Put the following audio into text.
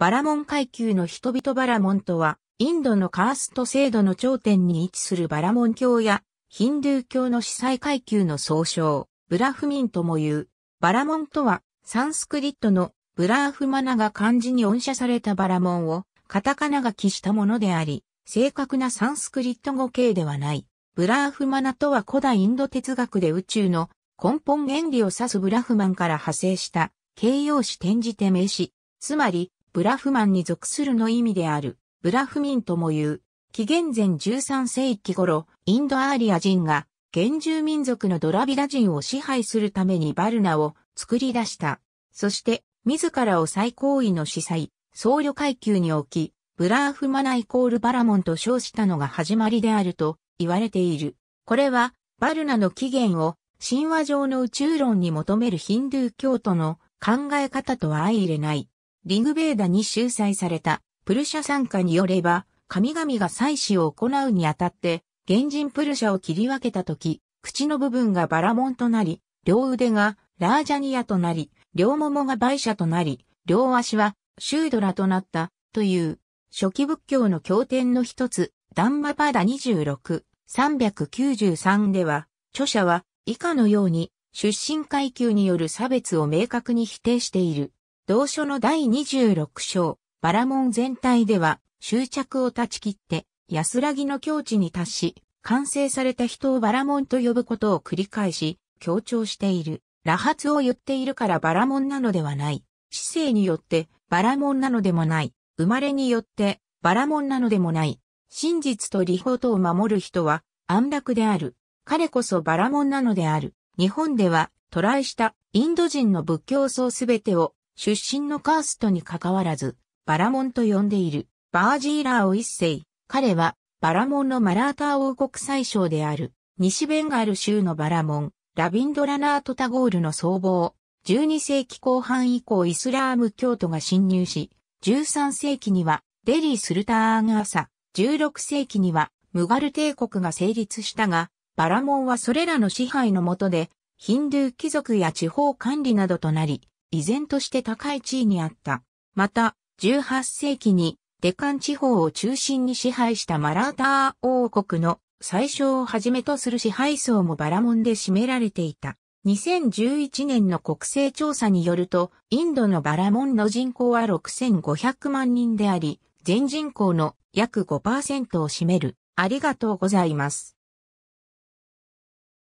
バラモン階級の人々バラモンとは、インドのカースト制度の頂点に位置するバラモン教や、ヒンドゥー教の司祭階級の総称、ブラフミンとも言う。バラモンとは、サンスクリットのブラーフマナが漢字に音写されたバラモンを、カタカナが記したものであり、正確なサンスクリット語形ではない。ブラーフマナとは古代インド哲学で宇宙の根本原理を指すブラフマンから派生した形容詞転じて名詞、つまりブラフマンに属するの意味である、ブラフミンとも言う。紀元前13世紀頃、インドアーリア人が原住民族のドラビダ人を支配するためにバルナを作り出した。そして、自らを最高位の司祭、僧侶階級に置き、ブラーフマナイコールバラモンと称したのが始まりであると言われている。これは、バルナの起源を神話上の宇宙論に求めるヒンドゥー教徒の考え方とは相入れない。リグベーダに収載されたプルシャ参加によれば、神々が祭祀を行うにあたって、原人プルシャを切り分けたとき、口の部分がバラモンとなり、両腕がラージャニアとなり、両桃がバイシャとなり、両足はシュードラとなったという初期仏教の経典の一つ、ダンマパダ26、393では、著者は以下のように出身階級による差別を明確に否定している。同書の第26章、バラモン全体では、執着を断ち切って、安らぎの境地に達し、完成された人をバラモンと呼ぶことを繰り返し、強調している。羅発を言っているからバラモンなのではない。知性によってバラモンなのでもない。生まれによってバラモンなのでもない。真実と理法とを守る人は安楽である。彼こそバラモンなのである。日本では、トライしたインド人の仏教僧すべてを出身のカーストに関わらず、バラモンと呼んでいる、バージーラーを一世、彼は、バラモンのマラーター王国最小である、西ベンガル州のバラモン、ラビンドラナート・タゴールの総合、12世紀後半以降イスラーム教徒が侵入し、13世紀にはデリー・スルターン・アサ、16世紀にはムガル帝国が成立したが、バラモンはそれらの支配の下で、ヒンドゥー貴族や地方管理などとなり、依然として高い地位にあった。また、18世紀にデカン地方を中心に支配したマラーター王国の最小をはじめとする支配層もバラモンで占められていた。2011年の国勢調査によると、インドのバラモンの人口は6500万人であり、全人口の約5%を占める。ありがとうございます。